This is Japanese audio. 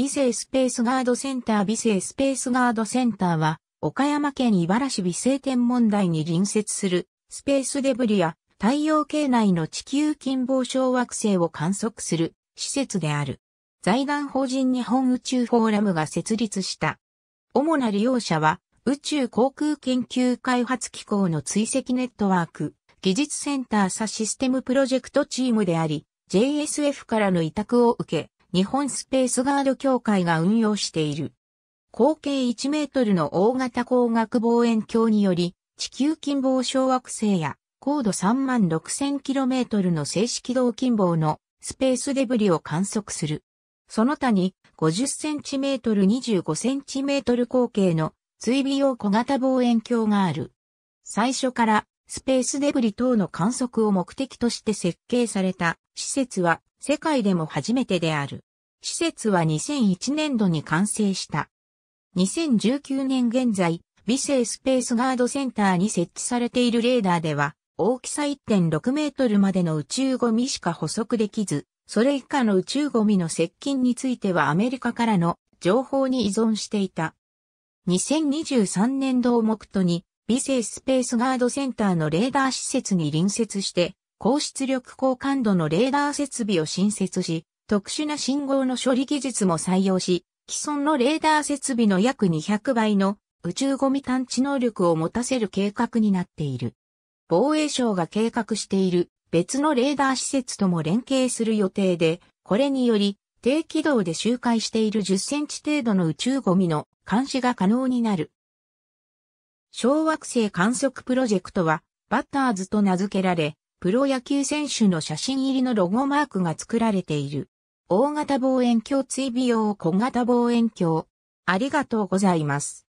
美生スペースガードセンター美生スペースガードセンターは、岡山県茨市美生天文台に隣接する、スペースデブリや太陽系内の地球近傍小惑星を観測する施設である。財団法人日本宇宙フォーラムが設立した。主な利用者は、宇宙航空研究開発機構の追跡ネットワーク、技術センターサシステムプロジェクトチームであり、JSF からの委託を受け、日本スペースガード協会が運用している。口径1メートルの大型光学望遠鏡により、地球近傍小惑星や高度3万6 0 0 0トルの静止軌道近傍のスペースデブリを観測する。その他に5 0トル2 5トル口径の追尾用小型望遠鏡がある。最初からスペースデブリ等の観測を目的として設計された施設は世界でも初めてである。施設は2001年度に完成した。2019年現在、微生スペースガードセンターに設置されているレーダーでは、大きさ1.6メートルまでの宇宙ゴミしか捕捉できず、それ以下の宇宙ゴミの接近についてはアメリカからの情報に依存していた。2023年度を目途に、微生スペースガードセンターのレーダー施設に隣接して、高出力高感度のレーダー設備を新設し、特殊な信号の処理技術も採用し、既存のレーダー設備の約200倍の宇宙ゴミ探知能力を持たせる計画になっている。防衛省が計画している別のレーダー施設とも連携する予定で、これにより低軌道で周回している10センチ程度の宇宙ゴミの監視が可能になる。小惑星観測プロジェクトはバッターズと名付けられ、プロ野球選手の写真入りのロゴマークが作られている。大型望遠鏡追尾用小型望遠鏡。ありがとうございます。